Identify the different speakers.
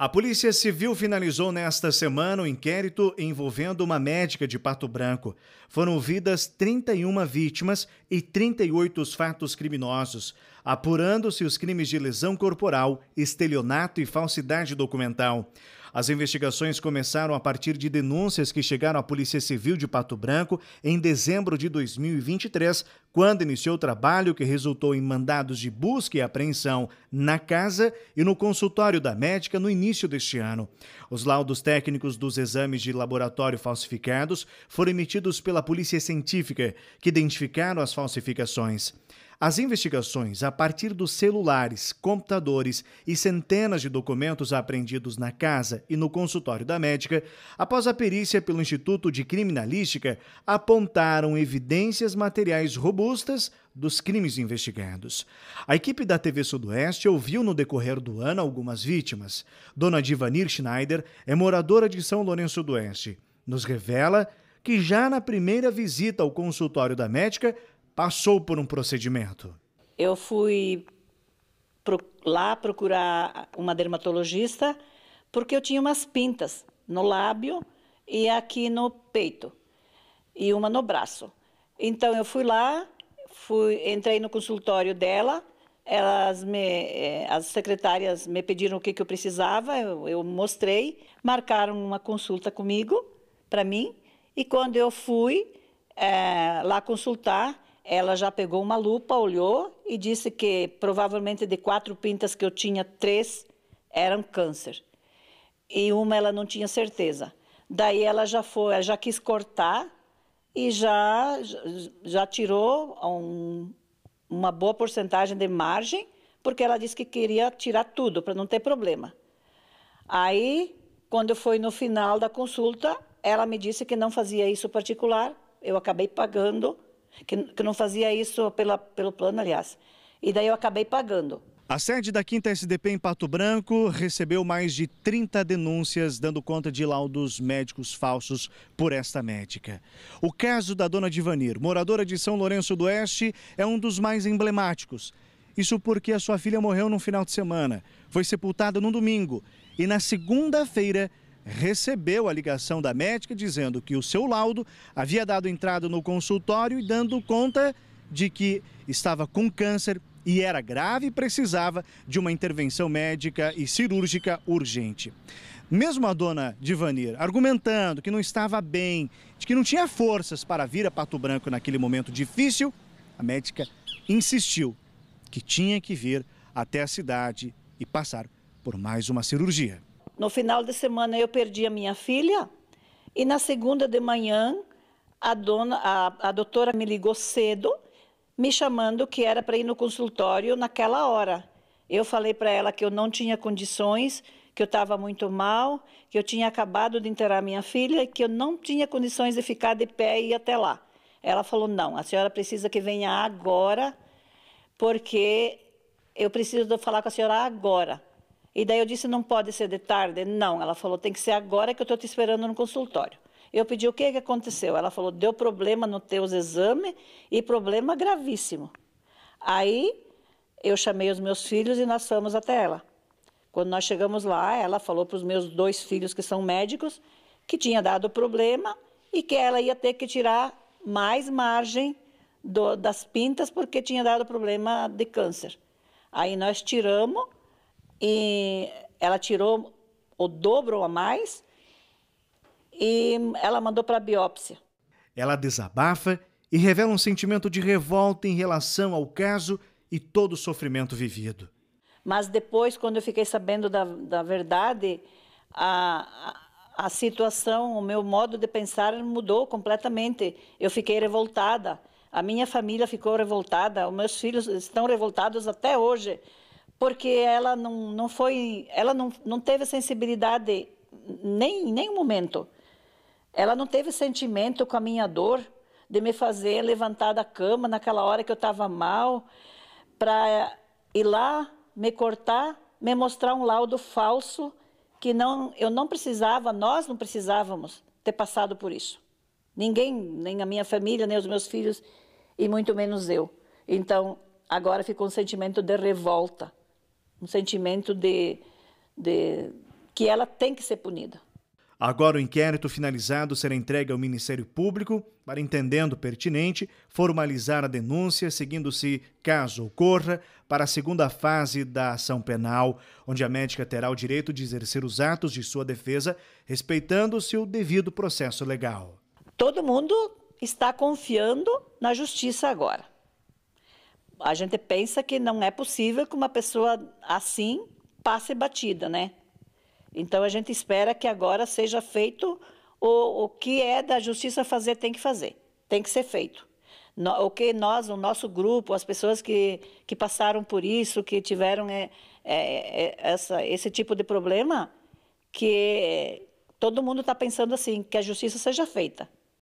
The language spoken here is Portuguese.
Speaker 1: A Polícia Civil finalizou nesta semana o um inquérito envolvendo uma médica de Pato Branco. Foram ouvidas 31 vítimas e 38 os fatos criminosos apurando-se os crimes de lesão corporal, estelionato e falsidade documental. As investigações começaram a partir de denúncias que chegaram à Polícia Civil de Pato Branco em dezembro de 2023, quando iniciou o trabalho que resultou em mandados de busca e apreensão na casa e no consultório da médica no início deste ano. Os laudos técnicos dos exames de laboratório falsificados foram emitidos pela Polícia Científica, que identificaram as falsificações. As investigações a partir dos celulares, computadores e centenas de documentos apreendidos na casa e no consultório da médica, após a perícia pelo Instituto de Criminalística, apontaram evidências materiais robustas dos crimes investigados. A equipe da TV Sudoeste ouviu no decorrer do ano algumas vítimas. Dona Divanir Schneider é moradora de São Lourenço do Oeste. Nos revela que já na primeira visita ao consultório da médica passou por um procedimento.
Speaker 2: Eu fui pro, lá procurar uma dermatologista porque eu tinha umas pintas no lábio e aqui no peito e uma no braço. Então eu fui lá, fui, entrei no consultório dela, elas me, eh, as secretárias me pediram o que, que eu precisava, eu, eu mostrei, marcaram uma consulta comigo, para mim, e quando eu fui é, lá consultar, ela já pegou uma lupa, olhou e disse que provavelmente de quatro pintas que eu tinha, três eram câncer. E uma ela não tinha certeza. Daí ela já foi, ela já quis cortar e já, já tirou um, uma boa porcentagem de margem, porque ela disse que queria tirar tudo para não ter problema. Aí, quando foi no final da consulta, ela me disse que não fazia isso particular. Eu acabei pagando que, que não fazia isso pela, pelo plano, aliás. E daí eu acabei pagando.
Speaker 1: A sede da Quinta SDP em Pato Branco recebeu mais de 30 denúncias, dando conta de laudos médicos falsos por esta médica. O caso da dona Divanir, moradora de São Lourenço do Oeste, é um dos mais emblemáticos. Isso porque a sua filha morreu num final de semana, foi sepultada no domingo e na segunda-feira recebeu a ligação da médica dizendo que o seu laudo havia dado entrada no consultório e dando conta de que estava com câncer e era grave e precisava de uma intervenção médica e cirúrgica urgente. Mesmo a dona Divanir argumentando que não estava bem, de que não tinha forças para vir a Pato Branco naquele momento difícil, a médica insistiu que tinha que vir até a cidade e passar por mais uma cirurgia.
Speaker 2: No final de semana eu perdi a minha filha e na segunda de manhã a dona, a, a doutora me ligou cedo, me chamando que era para ir no consultório naquela hora. Eu falei para ela que eu não tinha condições, que eu estava muito mal, que eu tinha acabado de enterrar minha filha e que eu não tinha condições de ficar de pé e ir até lá. Ela falou: não, a senhora precisa que venha agora, porque eu preciso falar com a senhora agora. E daí eu disse, não pode ser de tarde. Não, ela falou, tem que ser agora que eu estou te esperando no consultório. Eu pedi, o que, que aconteceu? Ela falou, deu problema nos teus exames e problema gravíssimo. Aí eu chamei os meus filhos e nós fomos até ela. Quando nós chegamos lá, ela falou para os meus dois filhos, que são médicos, que tinha dado problema e que ela ia ter que tirar mais margem do, das pintas porque tinha dado problema de câncer. Aí nós tiramos e ela tirou o dobro ou a mais e ela mandou para biópsia.
Speaker 1: Ela desabafa e revela um sentimento de revolta em relação ao caso e todo o sofrimento vivido.
Speaker 2: Mas depois, quando eu fiquei sabendo da, da verdade, a, a, a situação, o meu modo de pensar mudou completamente. Eu fiquei revoltada. A minha família ficou revoltada, os meus filhos estão revoltados até hoje porque ela não, não foi, ela não, não teve sensibilidade nem em nenhum momento. Ela não teve sentimento com a minha dor de me fazer levantar da cama naquela hora que eu estava mal para ir lá me cortar, me mostrar um laudo falso que não eu não precisava, nós não precisávamos ter passado por isso. Ninguém, nem a minha família, nem os meus filhos e muito menos eu. Então, agora ficou um sentimento de revolta um sentimento de, de que ela tem que ser punida.
Speaker 1: Agora o inquérito finalizado será entregue ao Ministério Público para, entendendo pertinente, formalizar a denúncia, seguindo-se, caso ocorra, para a segunda fase da ação penal, onde a médica terá o direito de exercer os atos de sua defesa, respeitando-se o devido processo legal. Todo
Speaker 2: mundo está confiando na justiça agora a gente pensa que não é possível que uma pessoa assim passe batida, né? Então a gente espera que agora seja feito o, o que é da justiça fazer, tem que fazer, tem que ser feito. No, o que nós, o nosso grupo, as pessoas que, que passaram por isso, que tiveram é, é, é, essa, esse tipo de problema, que todo mundo está pensando assim, que a justiça seja feita.